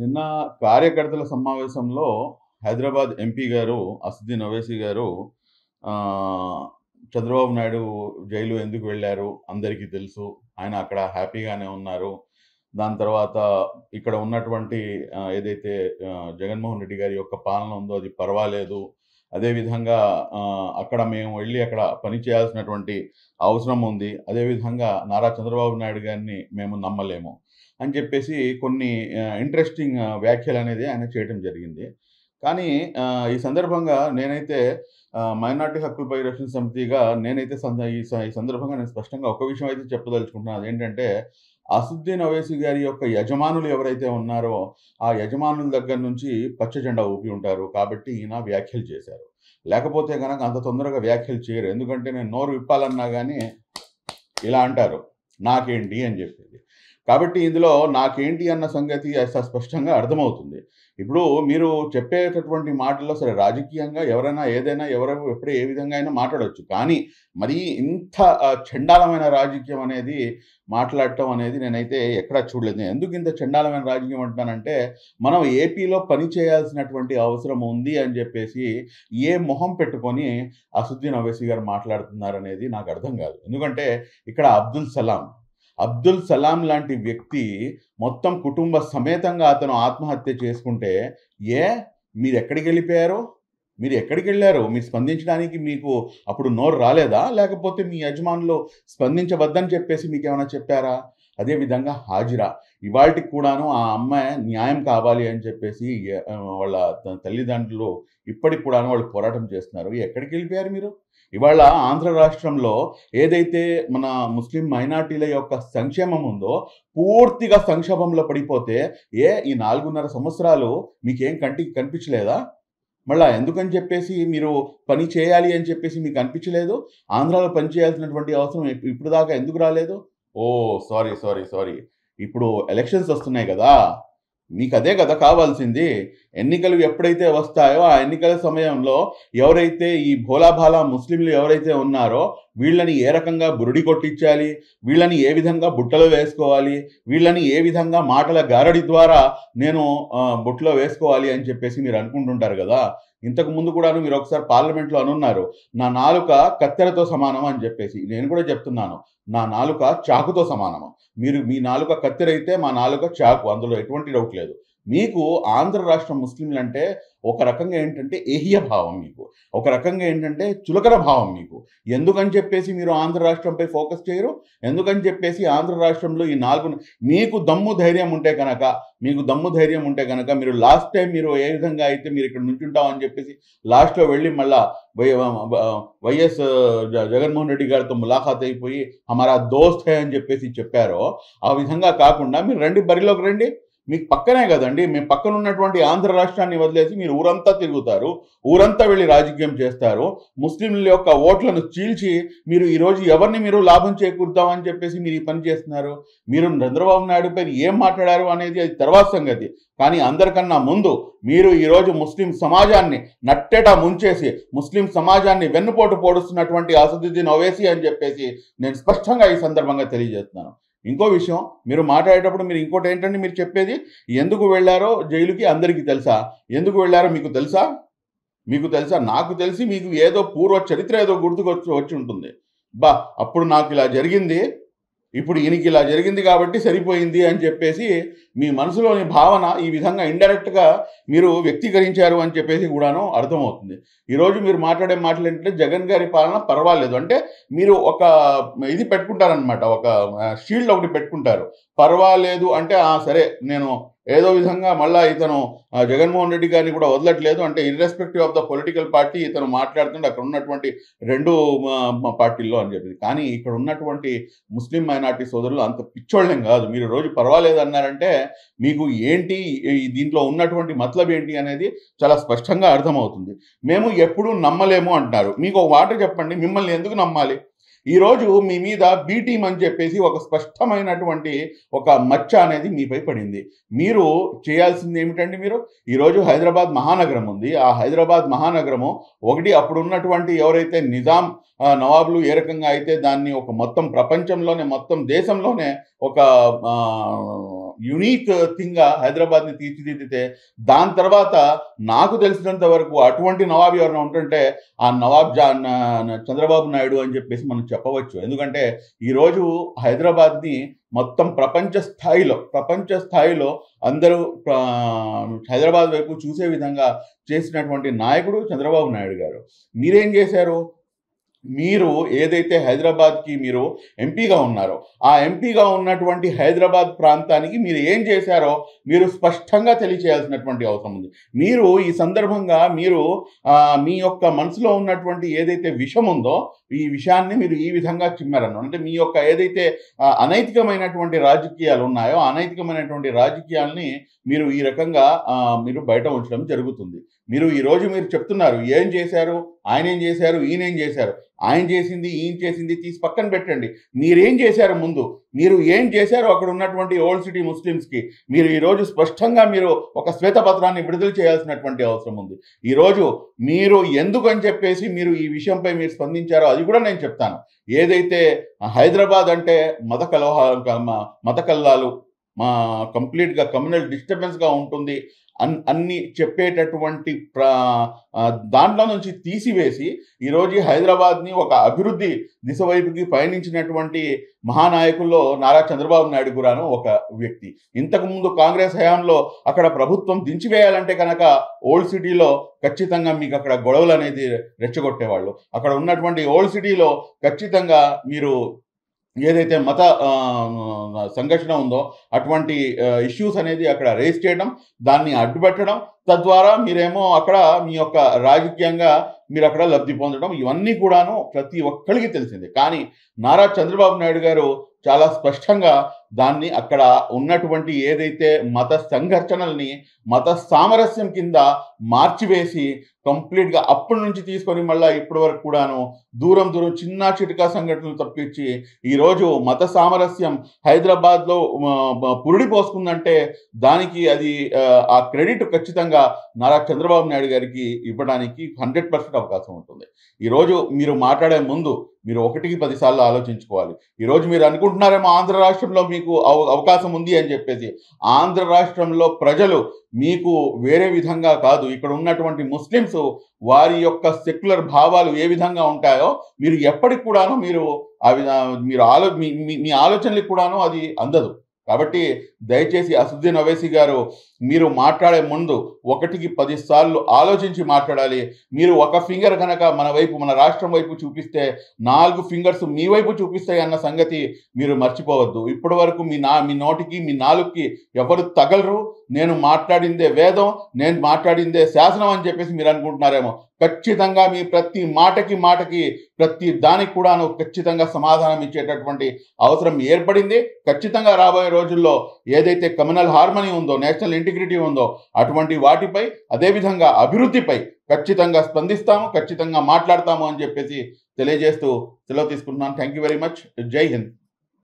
నిన్న కార్యకర్తల సమావేశంలో హైదరాబాద్ ఎంపీ గారు అసదీన్ అవేసి గారు చంద్రబాబు నాయుడు జైలు ఎందుకు వెళ్ళారు అందరికీ తెలుసు ఆయన అక్కడ హ్యాపీగానే ఉన్నారు దాని తర్వాత ఇక్కడ ఉన్నటువంటి ఏదైతే జగన్మోహన్ రెడ్డి గారి యొక్క పాలన ఉందో అది పర్వాలేదు అదేవిధంగా అక్కడ మేము వెళ్ళి అక్కడ పనిచేయాల్సినటువంటి అవసరం ఉంది అదేవిధంగా నారా చంద్రబాబు నాయుడు గారిని మేము నమ్మలేము అని చెప్పేసి కొన్ని ఇంట్రెస్టింగ్ వ్యాఖ్యలు అనేది ఆయన చేయడం జరిగింది కానీ ఈ సందర్భంగా నేనైతే మైనార్టీ హక్కుల పరిరక్షణ సమితిగా నేనైతే ఈ సందర్భంగా నేను స్పష్టంగా ఒక విషయం అయితే చెప్పదలుచుకుంటున్నాను ఏంటంటే అసుద్దీన్ అవేసి గారి యొక్క యజమానులు ఎవరైతే ఉన్నారో ఆ యజమానుల దగ్గర నుంచి పచ్చ జెండా ఊపి ఉంటారు కాబట్టి ఈయన వ్యాఖ్యలు చేశారు లేకపోతే కనుక అంత తొందరగా వ్యాఖ్యలు చేయరు ఎందుకంటే నేను నోరు విప్పాలన్నా కానీ ఇలా అంటారు నాకేంటి అని చెప్పేది కాబట్టి ఇందులో నాకేంటి అన్న సంగతి స్పష్టంగా అర్థమవుతుంది ఇప్పుడు మీరు చెప్పేటటువంటి మాటల్లో సరే రాజకీయంగా ఎవరైనా ఏదైనా ఎవరు ఎప్పుడు ఏ విధంగా అయినా మాట్లాడవచ్చు కానీ మరీ ఇంత చండాలమైన రాజకీయం అనేది మాట్లాడటం అనేది నేనైతే ఎక్కడా చూడలేదు ఎందుకు ఇంత చండాలమైన రాజకీయం అంటున్నానంటే మనం ఏపీలో పని చేయాల్సినటువంటి అవసరం ఉంది అని చెప్పేసి ఏ మొహం పెట్టుకొని అసుద్దీన్ అవేసి గారు మాట్లాడుతున్నారనేది నాకు అర్థం కాదు ఎందుకంటే ఇక్కడ అబ్దుల్ సలాం అబ్దుల్ సలాం లాంటి వ్యక్తి మొత్తం కుటుంబ సమేతంగా అతను ఆత్మహత్య చేసుకుంటే ఏ మీరు ఎక్కడికి వెళ్ళిపోయారు మీరు ఎక్కడికి వెళ్ళారు మీరు స్పందించడానికి మీకు అప్పుడు నోరు రాలేదా లేకపోతే మీ యజమానులు స్పందించవద్దని చెప్పేసి మీకు ఏమైనా చెప్పారా అదేవిధంగా హాజిరా ఇవాటికి కూడాను ఆ అమ్మాయి న్యాయం కావాలి అని చెప్పేసి వాళ్ళ తల్లిదండ్రులు ఇప్పటికి కూడాను వాళ్ళు పోరాటం చేస్తున్నారు ఎక్కడికి వెళ్ళిపోయారు మీరు ఇవాళ ఆంధ్ర రాష్ట్రంలో ఏదైతే మన ముస్లిం మైనార్టీల యొక్క సంక్షేమం ఉందో పూర్తిగా సంక్షోభంలో పడిపోతే ఏ ఈ నాలుగున్నర సంవత్సరాలు మీకేం కంటికి కనిపించలేదా మళ్ళా ఎందుకని చెప్పేసి మీరు పని చేయాలి అని చెప్పేసి మీకు అనిపించలేదు ఆంధ్రాలో పని చేయాల్సినటువంటి అవసరం ఇప్పుడు దాకా ఎందుకు రాలేదు ఓ సారీ సారీ సారీ ఇప్పుడు ఎలక్షన్స్ వస్తున్నాయి కదా మీకు అదే కదా కావాల్సింది ఎన్నికలు ఎప్పుడైతే వస్తాయో ఆ ఎన్నికల సమయంలో ఎవరైతే ఈ భోలాభాల ముస్లింలు ఎవరైతే ఉన్నారో వీళ్ళని ఏ రకంగా బురుడి కొట్టించాలి వీళ్ళని ఏ విధంగా బుట్టలో వేసుకోవాలి వీళ్ళని ఏ విధంగా మాటల గారడి ద్వారా నేను బుట్టలో వేసుకోవాలి అని చెప్పేసి మీరు అనుకుంటుంటారు కదా ఇంతకు ముందు కూడా మీరు ఒకసారి పార్లమెంట్లో అనున్నారు నా నాలుక కత్తెరతో సమానం అని చెప్పేసి నేను కూడా చెప్తున్నాను నా నాలుక చాకుతో సమానము మీరు మీ నాలుక కత్తెరైతే మా నాలుక చాకు అందులో ఎటువంటి డౌట్ లేదు మీకు ఆంధ్ర రాష్ట్ర ముస్లింలు అంటే ఒక రకంగా ఏంటంటే ఏహియ భావం మీకు ఒక రకంగా ఏంటంటే చులకన భావం మీకు ఎందుకని చెప్పేసి మీరు ఆంధ్ర రాష్ట్రంపై ఫోకస్ చేయరు ఎందుకని చెప్పేసి ఆంధ్ర రాష్ట్రంలో ఈ నాలుగు మీకు దమ్ము ధైర్యం ఉంటే కనుక మీకు దమ్ము ధైర్యం ఉంటే కనుక మీరు లాస్ట్ టైం మీరు ఏ విధంగా అయితే మీరు ఇక్కడ ఉంటామని చెప్పేసి లాస్ట్లో వెళ్ళి మళ్ళా వైఎస్ జగన్మోహన్ రెడ్డి గారితో ములాఖాత్ అయిపోయి హమారా దోస్త్ అని చెప్పేసి చెప్పారో ఆ విధంగా కాకుండా మీరు రండి బరిలోకి రండి మీకు పక్కనే కదండి మేము పక్కన ఉన్నటువంటి ఆంధ్ర రాష్ట్రాన్ని వదిలేసి మీరు ఊరంతా తిరుగుతారు ఊరంతా వెళ్ళి రాజకీయం చేస్తారు ముస్లింల యొక్క ఓట్లను చీల్చి మీరు ఈరోజు ఎవరిని మీరు లాభం చేకూరుతామని చెప్పేసి మీరు ఈ పని చేస్తున్నారు మీరు చంద్రబాబు నాయుడు పైన ఏం మాట్లాడారు అనేది అది తర్వాత సంగతి కానీ అందరికన్నా ముందు మీరు ఈరోజు ముస్లిం సమాజాన్ని నట్టేట ముంచేసి ముస్లిం సమాజాన్ని వెన్నుపోటు పోడుస్తున్నటువంటి అసదుద్దీన్ ఓవేసి అని చెప్పేసి నేను స్పష్టంగా ఈ సందర్భంగా తెలియజేస్తున్నాను ఇంకో విషయం మీరు మాట్లాడేటప్పుడు మీరు ఇంకోటి ఏంటంటే మీరు చెప్పేది ఎందుకు వెళ్ళారో జైలుకి అందరికీ తెలుసా ఎందుకు వెళ్ళారో మీకు తెలుసా మీకు తెలుసా నాకు తెలిసి మీకు ఏదో పూర్వ చరిత్ర ఏదో గుర్తుకు వచ్చి వచ్చి ఉంటుంది బా అప్పుడు నాకు ఇలా జరిగింది ఇప్పుడు ఈయనకి ఇలా జరిగింది కాబట్టి సరిపోయింది అని చెప్పేసి మీ మనసులోని భావన ఈ విధంగా ఇండైరెక్ట్గా మీరు వ్యక్తీకరించారు అని చెప్పేసి కూడాను అర్థమవుతుంది ఈరోజు మీరు మాట్లాడే మాటలు ఏంటంటే జగన్ గారి పాలన పర్వాలేదు అంటే మీరు ఒక ఇది పెట్టుకుంటారనమాట ఒక షీల్డ్ ఒకటి పెట్టుకుంటారు పర్వాలేదు అంటే సరే నేను ఏదో విధంగా మళ్ళా ఇతను జగన్మోహన్ రెడ్డి గారిని కూడా వదలట్లేదు అంటే irrespective of the political party ఇతను మాట్లాడుతుంటే అక్కడ ఉన్నటువంటి రెండు పార్టీల్లో అని చెప్పింది కానీ ఇక్కడ ఉన్నటువంటి ముస్లిం మైనార్టీ సోదరులు అంత పిచ్చోళ్ళం కాదు మీరు రోజు పర్వాలేదు అన్నారంటే మీకు ఏంటి దీంట్లో ఉన్నటువంటి మతలబ్ ఏంటి అనేది చాలా స్పష్టంగా అర్థమవుతుంది మేము ఎప్పుడూ నమ్మలేము అంటున్నారు మీకు ఒక వాట చెప్పండి మిమ్మల్ని ఎందుకు నమ్మాలి ఈరోజు మీ మీద బీటీం అని చెప్పేసి ఒక స్పష్టమైనటువంటి ఒక మచ్చ అనేది మీపై పడింది మీరు చేయాల్సింది ఏమిటండి మీరు ఈరోజు హైదరాబాద్ మహానగరం ఉంది ఆ హైదరాబాద్ మహానగరము ఒకటి అప్పుడు ఉన్నటువంటి ఎవరైతే నిజాం నవాబులు ఏ రకంగా అయితే దాన్ని ఒక మొత్తం ప్రపంచంలోనే మొత్తం దేశంలోనే ఒక యునీక్ థింగ్గా హైదరాబాద్ని తీర్చిదిద్దితే దాని తర్వాత నాకు తెలిసినంత వరకు అటువంటి నవాబ్ ఎవరైనా ఉంటుంటే ఆ నవాబ్ జా చంద్రబాబు నాయుడు అని చెప్పేసి మనం చెప్పవచ్చు ఎందుకంటే ఈరోజు హైదరాబాద్ని మొత్తం ప్రపంచ స్థాయిలో ప్రపంచ స్థాయిలో అందరూ హైదరాబాద్ వైపు చూసే విధంగా చేసినటువంటి నాయకుడు చంద్రబాబు నాయుడు గారు మీరేం చేశారు మీరు ఏదైతే హైదరాబాద్కి మీరు ఎంపీగా ఉన్నారో ఆ ఎంపీగా ఉన్నటువంటి హైదరాబాద్ ప్రాంతానికి మీరు ఏం చేశారో మీరు స్పష్టంగా తెలియచేయాల్సినటువంటి అవసరం ఉంది మీరు ఈ సందర్భంగా మీరు మీ యొక్క మనసులో ఉన్నటువంటి ఏదైతే విషం ఉందో ఈ విషయాన్ని మీరు ఈ విధంగా చిమ్మారన్న అంటే మీ యొక్క ఏదైతే అనైతికమైనటువంటి రాజకీయాలు ఉన్నాయో అనైతికమైనటువంటి రాజకీయాల్ని మీరు ఈ రకంగా మీరు బయట ఉంచడం జరుగుతుంది మీరు ఈరోజు మీరు చెప్తున్నారు ఏం చేశారు ఆయన ఏం చేశారు ఈయన ఏం చేశారు ఆయన చేసింది ఈయన చేసింది తీసి పక్కన పెట్టండి మీరేం చేశారు ముందు మీరు ఏం చేశారు అక్కడ ఉన్నటువంటి ఓల్డ్ సిటీ ముస్లిమ్స్కి మీరు ఈరోజు స్పష్టంగా మీరు ఒక శ్వేతపత్రాన్ని విడుదల చేయాల్సినటువంటి అవసరం ఉంది ఈరోజు మీరు ఎందుకని చెప్పేసి మీరు ఈ విషయంపై మీరు స్పందించారో అది కూడా నేను చెప్తాను ఏదైతే హైదరాబాద్ అంటే మత కలహ మత కల్లాలు మా కంప్లీట్గా కమ్యూనల్ డిస్టర్బెన్స్గా ఉంటుంది అన్ అన్ని చెప్పేటటువంటి ప్రా దాంట్లో నుంచి తీసివేసి ఈరోజు హైదరాబాద్ని ఒక అభివృద్ధి దిశ వైపుకి పయనించినటువంటి మహానాయకుల్లో నారా చంద్రబాబు నాయుడు కూడాను ఒక వ్యక్తి ఇంతకుముందు కాంగ్రెస్ హయాంలో అక్కడ ప్రభుత్వం దించివేయాలంటే కనుక ఓల్డ్ సిటీలో ఖచ్చితంగా మీకు అక్కడ గొడవలు అనేది రెచ్చగొట్టేవాళ్ళు అక్కడ ఉన్నటువంటి ఓల్డ్ సిటీలో ఖచ్చితంగా మీరు ఏదైతే మత సంఘర్షణ ఉందో అటువంటి ఇష్యూస్ అనేది అక్కడ రేస్ చేయడం దాన్ని అడ్డుపెట్టడం తద్వారా మీరేమో అక్కడ మీ యొక్క రాజకీయంగా మీరు అక్కడ లబ్ధి పొందడం ఇవన్నీ కూడాను ప్రతి ఒక్కరికి తెలిసింది కానీ నారా చంద్రబాబు నాయుడు గారు చాలా స్పష్టంగా దాన్ని అక్కడ ఉన్నటువంటి ఏదైతే మత సంఘర్షణల్ని మత సామరస్యం కింద మార్చివేసి కంప్లీట్గా అప్పటి నుంచి తీసుకొని మళ్ళీ ఇప్పటి వరకు కూడాను దూరం దూరం చిన్న చిటికా సంఘటనలు తప్పించి ఈరోజు మత సామరస్యం హైదరాబాద్లో పురుడి పోసుకుందంటే దానికి అది ఆ క్రెడిట్ ఖచ్చితంగా నారా చంద్రబాబు నాయుడు గారికి ఇవ్వడానికి హండ్రెడ్ పర్సెంట్ అవకాశం ఉంటుంది ఈరోజు మీరు మాట్లాడే ముందు మీరు ఒకటికి పదిసార్లు ఆలోచించుకోవాలి ఈరోజు మీరు అనుకుంటున్నారేమో ఆంధ్ర రాష్ట్రంలో మీకు అవకాశం ఉంది అని చెప్పేసి ఆంధ్ర రాష్ట్రంలో ప్రజలు మీకు వేరే విధంగా కాదు ఇక్కడ ఉన్నటువంటి ముస్లిమ్స్ వారి యొక్క సెక్యులర్ భావాలు ఏ విధంగా ఉంటాయో మీరు ఎప్పటికి కూడాను మీరు ఆ మీరు ఆలో మీ ఆలోచనలకు కూడాను అది అందదు కాబట్టి దయచేసి అసదుద్దీన్ అవైసి గారు మీరు మాట్లాడే ముందు ఒకటికి పదిసార్లు ఆలోచించి మాట్లాడాలి మీరు ఒక ఫింగర్ కనుక మన వైపు మన రాష్ట్రం వైపు చూపిస్తే నాలుగు ఫింగర్స్ మీ వైపు చూపిస్తాయి అన్న సంగతి మీరు మర్చిపోవద్దు ఇప్పటి వరకు మీ నా మీ నోటికి మీ నాలుగుకి ఎవరు తగలరు నేను మాట్లాడిందే వేదం నేను మాట్లాడిందే శాసనం అని చెప్పేసి మీరు అనుకుంటున్నారేమో ఖచ్చితంగా మీ ప్రతి మాటకి మాటకి ప్రతి దానికి కూడాను ఖచ్చితంగా సమాధానం ఇచ్చేటటువంటి అవసరం ఏర్పడింది ఖచ్చితంగా రాబోయే రోజుల్లో ఏదైతే కమ్యూనల్ హార్మనీ ఉందో నేషనల్ ఇంటిగ్రిటీ ఉందో అటువంటి వాటిపై అదేవిధంగా అభివృద్ధిపై ఖచ్చితంగా స్పందిస్తాము ఖచ్చితంగా మాట్లాడతాము అని చెప్పేసి తెలియజేస్తూ సెలవు తీసుకుంటున్నాను థ్యాంక్ యూ వెరీ మచ్ జై హింద్